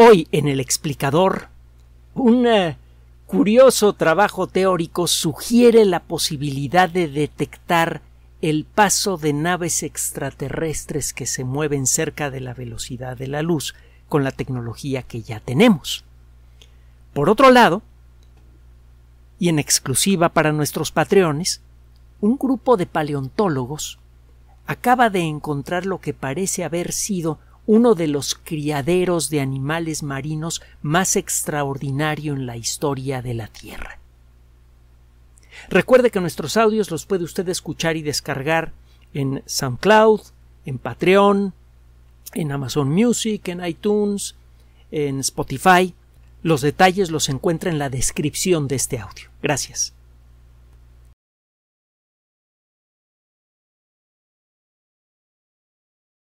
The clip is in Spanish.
Hoy en el explicador, un eh, curioso trabajo teórico sugiere la posibilidad de detectar el paso de naves extraterrestres que se mueven cerca de la velocidad de la luz con la tecnología que ya tenemos. Por otro lado, y en exclusiva para nuestros patreones, un grupo de paleontólogos acaba de encontrar lo que parece haber sido uno de los criaderos de animales marinos más extraordinario en la historia de la Tierra. Recuerde que nuestros audios los puede usted escuchar y descargar en SoundCloud, en Patreon, en Amazon Music, en iTunes, en Spotify. Los detalles los encuentra en la descripción de este audio. Gracias.